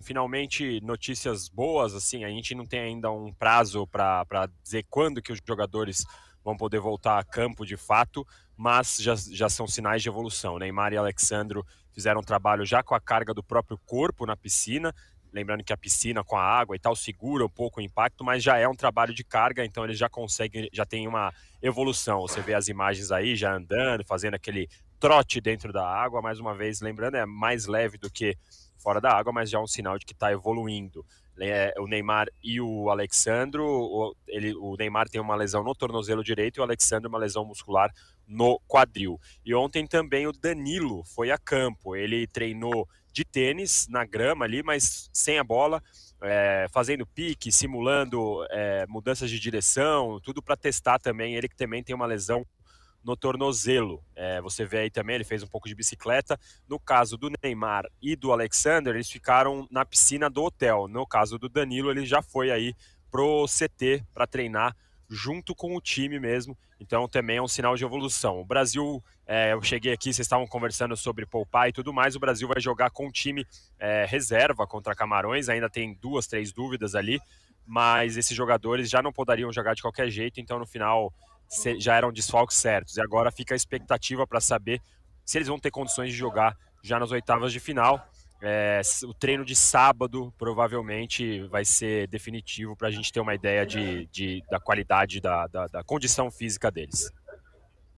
finalmente notícias boas, assim, a gente não tem ainda um prazo para pra dizer quando que os jogadores vão poder voltar a campo de fato, mas já, já são sinais de evolução. Neymar e Alexandro fizeram um trabalho já com a carga do próprio corpo na piscina, lembrando que a piscina com a água e tal segura um pouco o impacto, mas já é um trabalho de carga, então eles já conseguem, já tem uma evolução. Você vê as imagens aí, já andando, fazendo aquele trote dentro da água, mais uma vez, lembrando, é mais leve do que fora da água, mas já é um sinal de que está evoluindo. É, o Neymar e o Alexandro, o, ele, o Neymar tem uma lesão no tornozelo direito e o Alexandro uma lesão muscular no quadril. E ontem também o Danilo foi a campo, ele treinou de tênis na grama ali, mas sem a bola, é, fazendo pique, simulando é, mudanças de direção, tudo para testar também. Ele que também tem uma lesão no tornozelo. É, você vê aí também, ele fez um pouco de bicicleta. No caso do Neymar e do Alexander, eles ficaram na piscina do hotel. No caso do Danilo, ele já foi aí pro CT para treinar junto com o time mesmo. Então também é um sinal de evolução. O Brasil, é, eu cheguei aqui, vocês estavam conversando sobre poupar e tudo mais. O Brasil vai jogar com o time é, reserva contra Camarões. Ainda tem duas, três dúvidas ali mas esses jogadores já não poderiam jogar de qualquer jeito, então no final já eram desfalques certos. E agora fica a expectativa para saber se eles vão ter condições de jogar já nas oitavas de final. É, o treino de sábado provavelmente vai ser definitivo para a gente ter uma ideia de, de da qualidade da, da, da condição física deles.